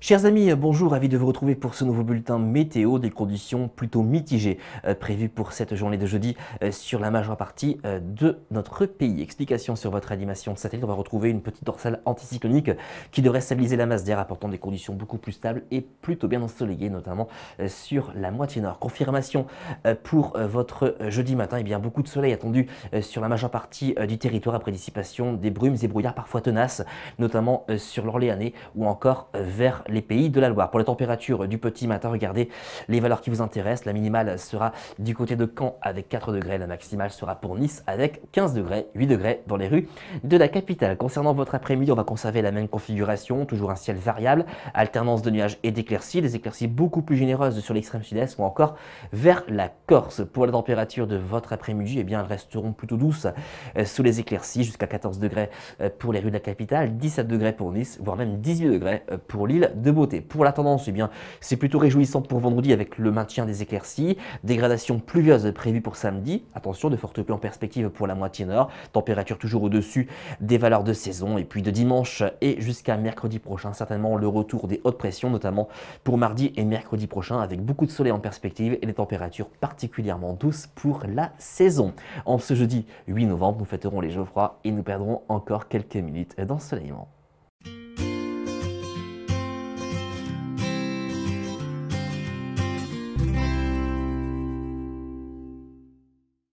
Chers amis, bonjour, ravi de vous retrouver pour ce nouveau bulletin météo des conditions plutôt mitigées euh, prévues pour cette journée de jeudi euh, sur la majeure partie euh, de notre pays. Explication sur votre animation satellite, on va retrouver une petite dorsale anticyclonique qui devrait stabiliser la masse d'air apportant des conditions beaucoup plus stables et plutôt bien ensoleillées, notamment sur la moitié nord. Confirmation pour votre jeudi matin, et eh bien beaucoup de soleil attendu sur la majeure partie du territoire après dissipation des brumes et brouillards parfois tenaces, notamment sur l'Orléanais ou encore vers les pays de la Loire. Pour la température du petit matin, regardez les valeurs qui vous intéressent. La minimale sera du côté de Caen avec 4 degrés, la maximale sera pour Nice avec 15 degrés, 8 degrés dans les rues de la capitale. Concernant votre après-midi, on va conserver la même configuration, toujours un ciel variable, alternance de nuages et d'éclaircies, des éclaircies beaucoup plus généreuses sur l'extrême sud-est ou encore vers la Corse. Pour la température de votre après-midi, eh bien, elles resteront plutôt douces euh, sous les éclaircies, jusqu'à 14 degrés euh, pour les rues de la capitale, 17 degrés pour Nice, voire même 18 degrés euh, pour l'île de beauté. Pour la tendance, eh c'est plutôt réjouissant pour vendredi avec le maintien des éclaircies, dégradation pluvieuse prévue pour samedi, attention de fortes pluies en perspective pour la moitié nord, température toujours au-dessus des valeurs de saison, et puis de dimanche et jusqu'à mercredi prochain, certainement le retour des hautes pressions, notamment pour mardi et mercredi prochain, avec beaucoup de soleil en perspective et des températures particulièrement douces pour la saison. En ce jeudi 8 novembre, nous fêterons les froids et nous perdrons encore quelques minutes d'ensoleillement.